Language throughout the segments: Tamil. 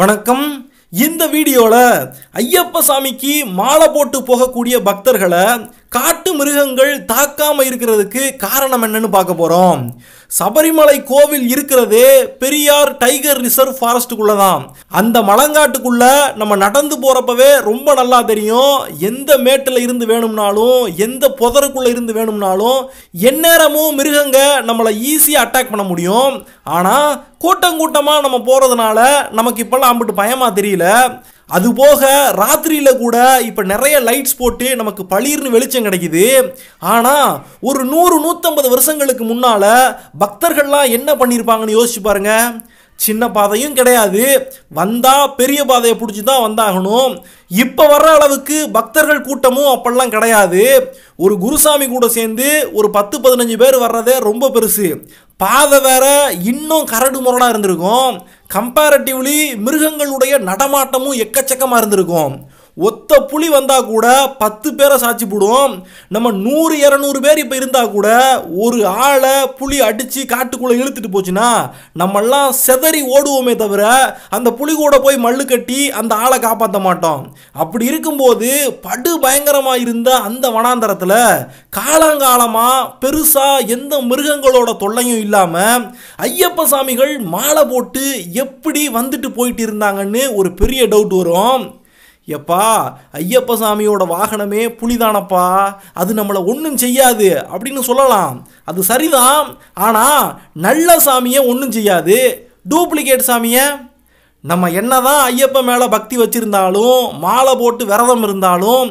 வணக்கம் இந்த வீடியோவில் ஐயப்ப சாமிக்கு மாலை போட்டு போகக்கூடிய பக்தர்களை காட்டு மிருகங்கள் தாக்காமல் இருக்கிறதுக்கு காரணம் என்னன்னு பார்க்க போகிறோம் சபரிமலை கோவில் இருக்கிறது பெரியார் டைகர் ரிசர்வ் ஃபாரஸ்ட்டுக்குள்ளே தான் அந்த மலங்காட்டுக்குள்ளே நம்ம நடந்து போகிறப்பவே ரொம்ப நல்லா தெரியும் எந்த மேட்டில் இருந்து வேணும்னாலும் எந்த புதருக்குள்ளே இருந்து வேணும்னாலும் எந்நேரமும் மிருகங்க நம்மளை ஈஸியாக அட்டாக் பண்ண முடியும் ஆனால் கூட்டம் கூட்டமாக நம்ம போகிறதுனால நமக்கு இப்போல்லாம் அம்பிட்டு பயமாக தெரியல அதுபோக ராத்திரியில் கூட இப்போ நிறைய லைட்ஸ் போட்டு நமக்கு பளிர்னு வெளிச்சம் கிடைக்குது ஆனால் ஒரு நூறு நூற்றம்பது வருஷங்களுக்கு முன்னால் பக்தர்கள்லாம் என்ன பண்ணியிருப்பாங்கன்னு யோசிச்சு பாருங்கள் சின்ன பாதையும் கிடையாது வந்தால் பெரிய பாதையை பிடிச்சி தான் வந்தாகணும் இப்போ வர்ற அளவுக்கு பக்தர்கள் கூட்டமும் அப்படிலாம் கிடையாது ஒரு குருசாமி கூட சேர்ந்து ஒரு பத்து பதினஞ்சு பேர் வர்றதே ரொம்ப பெருசு பாதை வேற இன்னும் கரடு முரடாக இருந்திருக்கும் கம்பேரட்டிவ்லி மிருகங்களுடைய நடமாட்டமும் எக்கச்சக்கமாக இருந்திருக்கும் ஒத்த புலி வந்தால் கூட பத்து பேரை சாட்சி போடுவோம் நம்ம நூறு இரநூறு பேர் இப்போ இருந்தால் கூட ஒரு ஆளை புலி அடித்து காட்டுக்குள்ளே இழுத்துட்டு போச்சுன்னா நம்மெல்லாம் செதறி ஓடுவோமே தவிர அந்த புலி கூட போய் மல்லு கட்டி அந்த ஆளை காப்பாற்ற மாட்டோம் அப்படி இருக்கும்போது படு பயங்கரமாக இருந்த அந்த வனாந்தரத்தில் காலங்காலமாக பெருசாக எந்த மிருகங்களோட தொல்லையும் இல்லாமல் ஐயப்ப சாமிகள் மாலை போட்டு எப்படி வந்துட்டு போயிட்டு இருந்தாங்கன்னு ஒரு பெரிய டவுட் வரும் எப்பா ஐயப்ப சாமியோட வாகனமே புலிதானப்பா அது நம்மளை ஒன்றும் செய்யாது அப்படின்னு சொல்லலாம் அது சரிதான் ஆனால் நல்ல சாமியை ஒன்றும் செய்யாது டூப்ளிகேட் சாமியை நம்ம என்னதான் ஐயப்ப மேலே பக்தி வச்சுருந்தாலும் மாலை போட்டு விரதம் இருந்தாலும்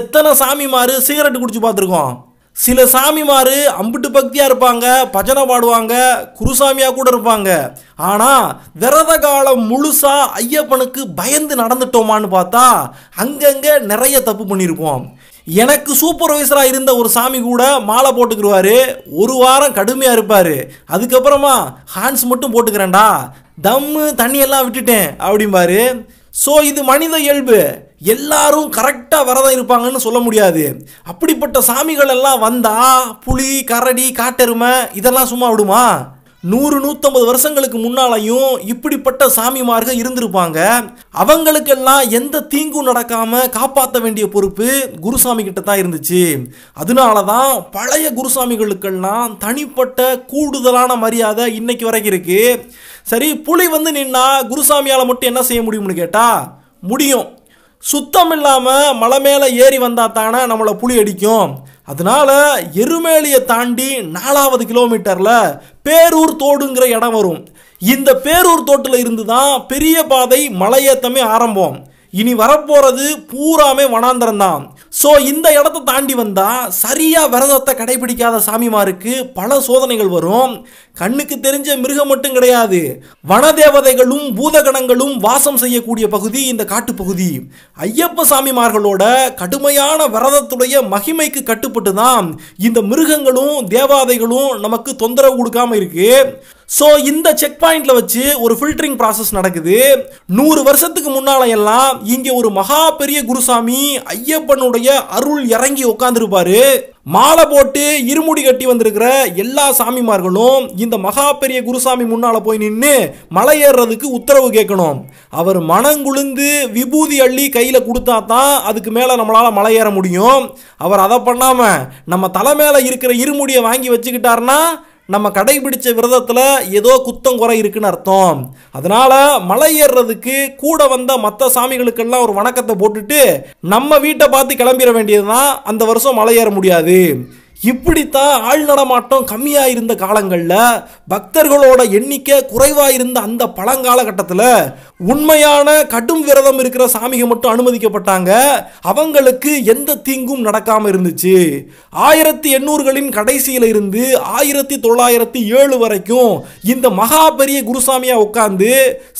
எத்தனை சாமி மாறு சிகரெட் குடிச்சு பார்த்துருக்கோம் சில சாமிமார் அம்பிட்டு பக்தியாக இருப்பாங்க பஜனை பாடுவாங்க குருசாமியாக கூட இருப்பாங்க ஆனால் விரத காலம் முழுசாக ஐயப்பனுக்கு பயந்து நடந்துட்டோமான்னு பார்த்தா அங்கங்கே நிறைய தப்பு பண்ணியிருப்போம் எனக்கு சூப்பர்வைசராக இருந்த ஒரு சாமி கூட மாலை போட்டுக்கிருவார் ஒரு வாரம் கடுமையாக இருப்பார் அதுக்கப்புறமா ஹான்ஸ் மட்டும் போட்டுக்கிறேன்டா தம்மு தண்ணியெல்லாம் விட்டுட்டேன் அப்படிம்பாரு ஸோ இது மனித இயல்பு எல்லாரும் கரெக்டாக வரதான் இருப்பாங்கன்னு சொல்ல முடியாது அப்படிப்பட்ட சாமிகள் எல்லாம் வந்தால் புலி கரடி காட்டெருமை இதெல்லாம் சும்மா விடுமா நூறு நூற்றம்பது வருஷங்களுக்கு முன்னாலையும் இப்படிப்பட்ட சாமிமார்கள் இருந்திருப்பாங்க அவங்களுக்கெல்லாம் எந்த தீங்கும் நடக்காமல் காப்பாற்ற வேண்டிய பொறுப்பு குருசாமி கிட்ட தான் இருந்துச்சு அதனால தான் பழைய குருசாமிகளுக்கெல்லாம் தனிப்பட்ட கூடுதலான மரியாதை இன்னைக்கு வரைக்கும் இருக்குது சரி புலி வந்து நின்னா குருசாமியால் மட்டும் என்ன செய்ய முடியும்னு கேட்டால் முடியும் சுத்தம் இல்லாமல் மலை மேலே ஏறி வந்தால் தானே நம்மளை புளி அடிக்கும் அதனால் எருமேலியை தாண்டி நாலாவது கிலோமீட்டரில் பேரூர் தோடுங்கிற இடம் வரும் இந்த பேரூர் தோட்டில் இருந்து தான் பெரிய பாதை மலையேற்றமே ஆரம்பம் இனி வரப்போகிறது பூராமே வனாந்தரம் தான் ஸோ இந்த இடத்த தாண்டி வந்தால் சரியாக விரதத்தை கடைபிடிக்காத சாமிமாருக்கு பல சோதனைகள் வரும் கண்ணுக்கு தெரிஞ்ச மிருகம் மட்டும் கிடையாது வனதேவதைகளும் பூதகணங்களும் வாசம் செய்யக்கூடிய பகுதி இந்த காட்டுப்பகுதி ஐயப்ப சாமிமார்களோட கடுமையான விரதத்துடைய மகிமைக்கு கட்டுப்பட்டு தான் இந்த மிருகங்களும் தேவாதைகளும் நமக்கு தொந்தரவு கொடுக்காம இருக்கு ஸோ இந்த செக் பாயிண்ட்டில் வச்சு ஒரு ஃபில்டரிங் ப்ராசஸ் நடக்குது நூறு வருஷத்துக்கு முன்னால் எல்லாம் இங்கே ஒரு மகா பெரிய குருசாமி ஐயப்பனுடைய அருள் இறங்கி உட்காந்துருப்பார் மாலை போட்டு இருமுடி கட்டி வந்திருக்கிற எல்லா சாமிமார்களும் இந்த மகா பெரிய குருசாமி முன்னால் போய் நின்று மலை ஏறுறதுக்கு உத்தரவு கேட்கணும் அவர் மனங்குழுந்து விபூதி அள்ளி கையில் கொடுத்தா தான் அதுக்கு மேலே நம்மளால் மலை ஏற முடியும் அவர் அதை பண்ணாமல் நம்ம தலை மேலே இருக்கிற இருமுடியை வாங்கி வச்சுக்கிட்டாருன்னா நம்ம கடைபிடிச்ச விரதத்தில் ஏதோ குத்தம் குறை இருக்குன்னு அர்த்தம் அதனால் மலை ஏறுறதுக்கு கூட வந்த மற்ற சாமிகளுக்கெல்லாம் ஒரு வணக்கத்தை போட்டுட்டு நம்ம வீட்டை பார்த்து கிளம்பிட வேண்டியது தான் அந்த வருஷம் மலை ஏற முடியாது இப்படித்தான் ஆள் நடமாட்டம் கம்மியாக இருந்த காலங்களில் பக்தர்களோட எண்ணிக்கை குறைவாக இருந்த அந்த பழங்காலகட்டத்தில் உண்மையான கடும் விரதம் இருக்கிற சாமிகள் மட்டும் அனுமதிக்கப்பட்டாங்க அவங்களுக்கு எந்த தீங்கும் நடக்காமல் இருந்துச்சு ஆயிரத்தி எண்ணூறுகளின் கடைசியில் இருந்து ஆயிரத்தி தொள்ளாயிரத்தி ஏழு வரைக்கும் இந்த மகா பெரிய குருசாமியாக உட்காந்து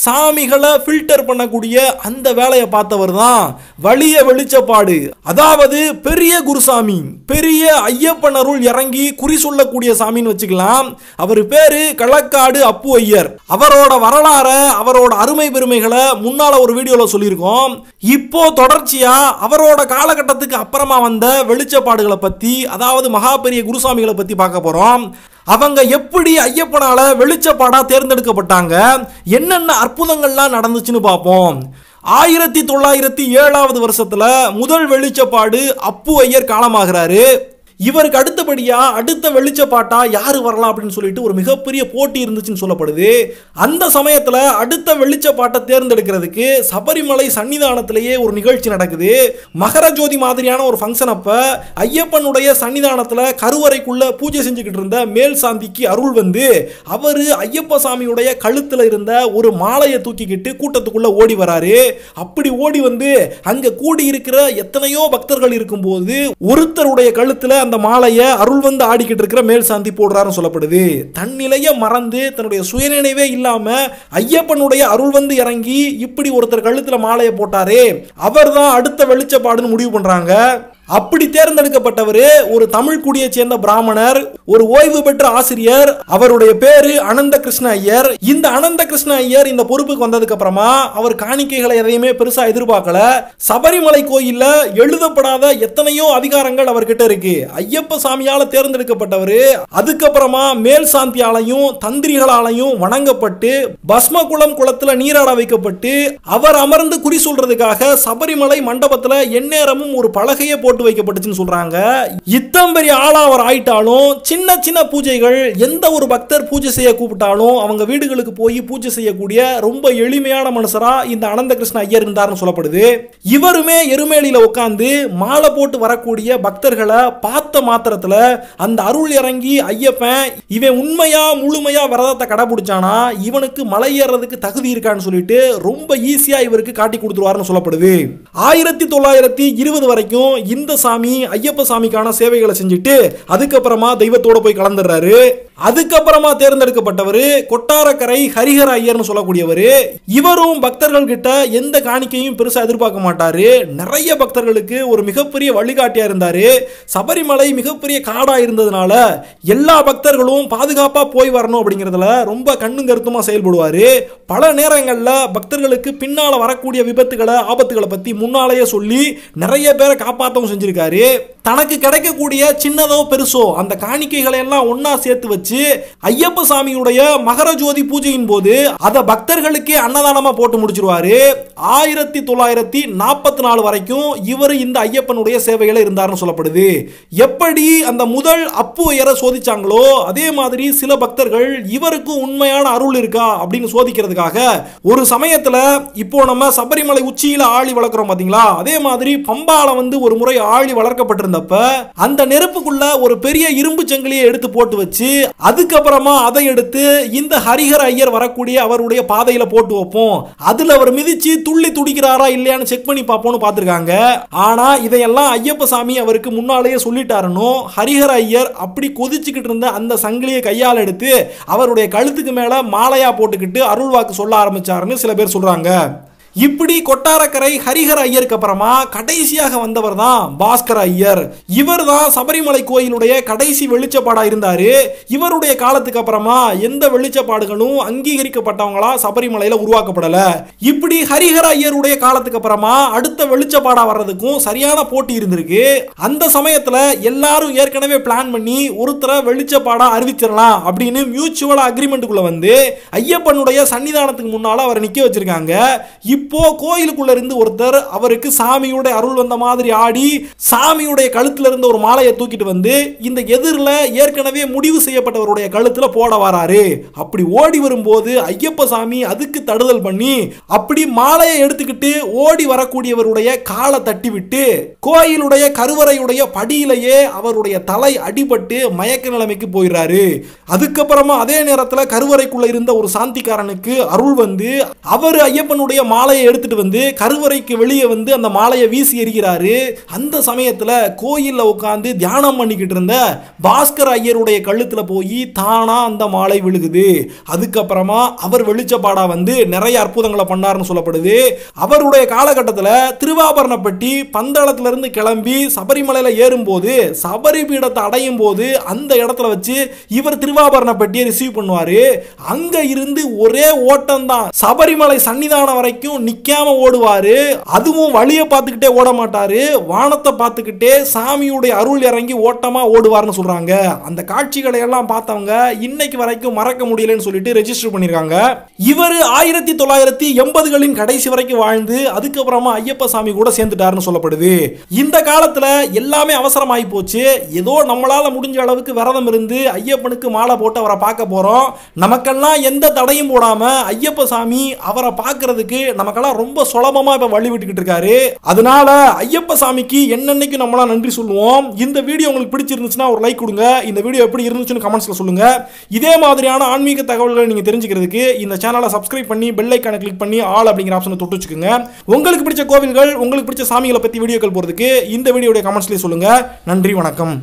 சாமிகளை ஃபில்டர் பண்ணக்கூடிய அந்த வேலையை பார்த்தவர் தான் வலிய வெளிச்சப்பாடு அதாவது பெரிய குருசாமி பெரிய ஐயப்பன் அருள் இறங்கி குறி சொல்லக்கூடிய சாமின்னு வச்சுக்கலாம் அவர் பேரு களக்காடு அப்பு ஐயர் அவரோட வரலாற அவரோட அருமை பெருமைகளை முன்னால ஒரு வீடியோல சொல்லியிருக்கோம் இப்போ தொடர்ச்சியா அவரோட காலகட்டத்துக்கு அப்புறமா வந்த வெளிச்சப்பாடுகளை பத்தி அதாவது மகா பெரிய குருசாமிகளை பத்தி பார்க்க போறோம் அவங்க எப்படி ஐயப்பனால வெளிச்சப்பாடா தேர்ந்தெடுக்கப்பட்டாங்க என்னென்ன அற்புதங்கள்லாம் நடந்துச்சுன்னு பார்ப்போம் ஆயிரத்தி தொள்ளாயிரத்தி ஏழாவது வருஷத்துல முதல் வெளிச்சப்பாடு அப்பு ஐயர் காலமாகிறாரு இவருக்கு அடுத்தபடியாக அடுத்த வெளிச்ச பாட்டா யார் வரலாம் அப்படின்னு சொல்லிட்டு ஒரு மிகப்பெரிய போட்டி இருந்துச்சுன்னு சொல்லப்படுது அந்த சமயத்தில் அடுத்த வெளிச்ச பாட்டை தேர்ந்தெடுக்கிறதுக்கு சபரிமலை சன்னிதானத்திலேயே ஒரு நிகழ்ச்சி நடக்குது மகர ஜோதி மாதிரியான ஒரு ஃபங்க்ஷன் அப்போ ஐயப்பனுடைய சன்னிதானத்தில் கருவறைக்குள்ள பூஜை செஞ்சுக்கிட்டு இருந்த மேல் சாந்திக்கு அருள் வந்து அவர் ஐயப்ப சாமியுடைய கழுத்தில் இருந்த ஒரு மாலையை தூக்கிக்கிட்டு கூட்டத்துக்குள்ள ஓடி வராரு அப்படி ஓடி வந்து அங்கே கூடி இருக்கிற எத்தனையோ பக்தர்கள் இருக்கும்போது ஒருத்தருடைய கழுத்தில் அந்த மாலையை அருள் வந்து ஆடிக்கிட்டு இருக்கிற மேல் சாந்தி போடுறாருன்னு சொல்லப்படுது தன்னிலையை மறந்து தன்னுடைய சுயநினைவே இல்லாம ஐயப்பனுடைய அருள் வந்து இறங்கி இப்படி ஒருத்தர் கழுத்துல மாலையை போட்டாரே அவர் தான் அடுத்த வெளிச்சப்பாடுன்னு முடிவு பண்றாங்க அப்படி தேர்ந்தெடுக்கப்பட்டவர் ஒரு தமிழ் குடியை சேர்ந்த பிராமணர் ஒரு ஓய்வு பெற்ற ஆசிரியர் அவருடைய பேரு அனந்த கிருஷ்ண ஐயர் இந்த அனந்த கிருஷ்ண ஐயர் இந்த பொறுப்புக்கு வந்ததுக்கு அப்புறமா அவர் காணிக்கைகளை எதையுமே பெருசா எதிர்பார்க்கல சபரிமலை கோயில்ல எழுதப்படாத எத்தனையோ அதிகாரங்கள் அவர்கிட்ட இருக்கு ஐயப்ப சாமியால தேர்ந்தெடுக்கப்பட்டவர் அதுக்கப்புறமா மேல் சாந்தியாலையும் தந்திரிகளாலையும் வணங்கப்பட்டு பஸ்ம குளம் குளத்துல நீராட வைக்கப்பட்டு அவர் அமர்ந்து குறி சொல்றதுக்காக சபரிமலை மண்டபத்துல எந்நேரமும் ஒரு பலகையை போட்டு போட்டு வைக்கப்பட்டுச்சுன்னு சொல்றாங்க இத்தம் பெரிய ஆளாவர் ஆயிட்டாலும் சின்ன சின்ன பூஜைகள் எந்த ஒரு பக்தர் பூஜை செய்ய கூப்பிட்டாலும் அவங்க வீடுகளுக்கு போய் பூஜை செய்யக்கூடிய ரொம்ப எளிமையான மனுஷரா இந்த அனந்த கிருஷ்ண ஐயர் இருந்தார்னு சொல்லப்படுது இவருமே எருமேலியில உட்காந்து மாலை போட்டு வரக்கூடிய பக்தர்களை பார்த்த மாத்திரத்துல அந்த அருள் இறங்கி ஐயப்பன் இவன் உண்மையா முழுமையா விரதத்தை கடைபிடிச்சானா இவனுக்கு மலை ஏறதுக்கு தகுதி இருக்கான்னு சொல்லிட்டு ரொம்ப ஈஸியா இவருக்கு காட்டி கொடுத்துருவாருன்னு சொல்லப்படுது ஆயிரத்தி தொள்ளாயிரத்தி இருபது வரைக்கும் இந்த இந்த சாமி ஐயப்ப சாமிக்கான சேவைகளை செஞ்சுட்டு அதுக்கப்புறமா தெய்வத்தோட போய் கலந்துடுறாரு அதுக்கப்புறமா தேர்ந்தெடுக்கப்பட்டவர் கொட்டாரக்கரை ஹரிஹர ஐயர்னு சொல்லக்கூடியவர் இவரும் பக்தர்கள் கிட்ட எந்த காணிக்கையும் பெருசாக எதிர்பார்க்க மாட்டாரு நிறைய பக்தர்களுக்கு ஒரு மிகப்பெரிய வழிகாட்டியா இருந்தாரு சபரிமலை மிகப்பெரிய காடா இருந்ததுனால எல்லா பக்தர்களும் பாதுகாப்பா போய் வரணும் அப்படிங்கிறதுல ரொம்ப கண்ணும் கருத்துமா செயல்படுவாரு பல நேரங்களில் பக்தர்களுக்கு பின்னால் வரக்கூடிய விபத்துகளை ஆபத்துகளை பத்தி முன்னாலேயே சொல்லி நிறைய பேரை காப்பாற்றவும் செஞ்சிருக்காரு தனக்கு கிடைக்கக்கூடிய சின்னதோ பெருசோ அந்த காணிக்கைகளை எல்லாம் ஒன்னா சேர்த்து வச்சு ஐயப்ப சாமியுடைய மகர ஜோதி பூஜையின் போது அதை பக்தர்களுக்கே அன்னதானமா போட்டு முடிச்சிருவாரு ஆயிரத்தி தொள்ளாயிரத்தி நாற்பத்தி நாலு வரைக்கும் இவர் இந்த ஐயப்பனுடைய சேவையில இருந்தார்னு சொல்லப்படுது எப்படி அந்த முதல் அப்பு உயர சோதிச்சாங்களோ அதே மாதிரி சில பக்தர்கள் இவருக்கு உண்மையான அருள் இருக்கா அப்படின்னு சோதிக்கிறதுக்காக ஒரு சமயத்துல இப்போ நம்ம சபரிமலை உச்சியில ஆழி வளர்க்குறோம் பாத்தீங்களா அதே மாதிரி பம்பால வந்து ஒரு முறை ஆழி வளர்க்கப்பட்டிருந்தப்ப அந்த நெருப்புக்குள்ள ஒரு பெரிய இரும்பு சங்கிலியை எடுத்து போட்டு வச்சு அதுக்கப்புறமா அதை எடுத்து இந்த ஹரிஹர ஐயர் வரக்கூடிய அவருடைய பாதையில போட்டு வைப்போம் அதுல அவர் மிதிச்சு துள்ளி துடிக்கிறாரா இல்லையான்னு செக் பண்ணி பார்ப்போம்னு பார்த்துருக்காங்க ஆனா இதையெல்லாம் ஐயப்ப சாமி அவருக்கு முன்னாலேயே சொல்லிட்டாருன்னு ஹரிஹர ஐயர் அப்படி கொதிச்சுக்கிட்டு இருந்த அந்த சங்கிலியை கையால் எடுத்து அவருடைய கழுத்துக்கு மேல மாலையா போட்டுக்கிட்டு அருள்வாக்கு சொல்ல ஆரம்பிச்சாருன்னு சில பேர் சொல்றாங்க இப்படி கொட்டாரக்கரை ஹரிஹர ஐயருக்கு அப்புறமா கடைசியாக வந்தவர் தான் பாஸ்கர ஐயர் இவர் தான் சபரிமலை கோயிலுடைய கடைசி வெளிச்சப்பாடா இருந்தாரு இவருடைய காலத்துக்கு அப்புறமா எந்த வெளிச்சப்பாடுகளும் அங்கீகரிக்கப்பட்டவங்களா சபரிமலையில உருவாக்கப்படல இப்படி ஹரிஹர ஐயருடைய காலத்துக்கு அப்புறமா அடுத்த வெளிச்சப்பாடா வர்றதுக்கும் சரியான போட்டி இருந்திருக்கு அந்த சமயத்துல எல்லாரும் ஏற்கனவே பிளான் பண்ணி ஒருத்தரை வெளிச்சப்பாடா அறிவிச்சிடலாம் அப்படின்னு மியூச்சுவல் அக்ரிமெண்ட்டுக்குள்ள வந்து ஐயப்பனுடைய சன்னிதானத்துக்கு முன்னால அவரை நிக்க வச்சிருக்காங்க இப்போ கோயிலுக்குள்ள இருந்து ஒருத்தர் அவருக்கு சாமியுடைய அருள் வந்த மாதிரி ஆடி சாமியுடைய கழுத்துல இருந்து ஒரு மாலையை தூக்கிட்டு வந்து இந்த எதிரில் ஏற்கனவே முடிவு செய்யப்பட்டவருடைய கழுத்துல போட வராரு அப்படி ஓடி வரும்போது ஐயப்ப சாமி அதுக்கு தடுதல் பண்ணி அப்படி மாலையை எடுத்துக்கிட்டு ஓடி வரக்கூடியவருடைய காலை தட்டி விட்டு கோயிலுடைய கருவறையுடைய படியிலேயே அவருடைய தலை அடிபட்டு மயக்க நிலைமைக்கு போயிடுறாரு அதுக்கப்புறமா அதே நேரத்தில் கருவறைக்குள்ள இருந்த ஒரு சாந்திக்காரனுக்கு அருள் வந்து அவர் ஐயப்பனுடைய மாலை மாலையை எடுத்துட்டு வந்து கருவறைக்கு வெளியே வந்து அந்த மாலையை வீசி எறிகிறாரு அந்த சமயத்தில் கோயிலில் உட்காந்து தியானம் பண்ணிக்கிட்டு இருந்த பாஸ்கர் ஐயருடைய கழுத்தில் போய் தானா அந்த மாலை விழுகுது அதுக்கப்புறமா அவர் வெளிச்சப்பாடாக வந்து நிறைய அற்புதங்களை பண்ணார்னு சொல்லப்படுது அவருடைய காலகட்டத்தில் திருவாபரணப்பட்டி பந்தளத்திலிருந்து கிளம்பி சபரிமலையில் ஏறும்போது சபரி பீடத்தை அடையும் போது அந்த இடத்துல வச்சு இவர் திருவாபரணப்பட்டியை ரிசீவ் பண்ணுவார் அங்கே இருந்து ஒரே ஓட்டம் தான் சபரிமலை சன்னிதானம் வரைக்கும் நிற்காம ஓடுவார் அதுவும் வழியை பார்த்துக்கிட்டே ஓட மாட்டார் வானத்தை பார்த்துக்கிட்டே சாமியுடைய அருள் இறங்கி ஓட்டமாக ஓடுவார்னு சொல்கிறாங்க அந்த காட்சிகளை எல்லாம் பார்த்தவங்க இன்னைக்கு வரைக்கும் மறக்க முடியலன்னு சொல்லிட்டு ரெஜிஸ்டர் பண்ணியிருக்காங்க இவர் ஆயிரத்தி தொள்ளாயிரத்தி எண்பதுகளின் கடைசி வரைக்கும் வாழ்ந்து அதுக்கப்புறமா ஐயப்ப சாமி கூட சேர்ந்துட்டாருன்னு சொல்லப்படுது இந்த காலத்தில் எல்லாமே ஆகி போச்சு ஏதோ நம்மளால் முடிஞ்ச அளவுக்கு விரதம் இருந்து ஐயப்பனுக்கு மாலை போட்டு அவரை பார்க்க போகிறோம் நமக்கெல்லாம் எந்த தடையும் போடாமல் ஐயப்ப சாமி அவரை பார்க்கறதுக்கு நமக்கு மக்களாக ரொம்ப சுலபமாக இப்போ வழி விட்டுக்கிட்டு இருக்காரு அதனால ஐயப்ப சாமிக்கு என்னன்னைக்கு நம்மளாம் நன்றி சொல்லுவோம் இந்த வீடியோ உங்களுக்கு பிடிச்சிருந்துச்சுன்னா ஒரு லைக் கொடுங்க இந்த வீடியோ எப்படி இருந்துச்சுன்னு கமெண்ட்ஸில் சொல்லுங்கள் இதே மாதிரியான ஆன்மீக தகவல்களை நீங்கள் தெரிஞ்சுக்கிறதுக்கு இந்த சேனலை சப்ஸ்கிரைப் பண்ணி பெல்லைக்கான கிளிக் பண்ணி ஆள் அப்படிங்கிற ஆப்ஷனை தொட்டு வச்சுக்கோங்க உங்களுக்கு பிடிச்ச கோவில்கள் உங்களுக்கு பிடிச்ச சாமிகளை பற்றி வீடியோக்கள் போகிறதுக்கு இந்த வீடியோடைய கமெண்ட்ஸ்லேயே சொல்லுங்கள் நன்றி வணக்கம்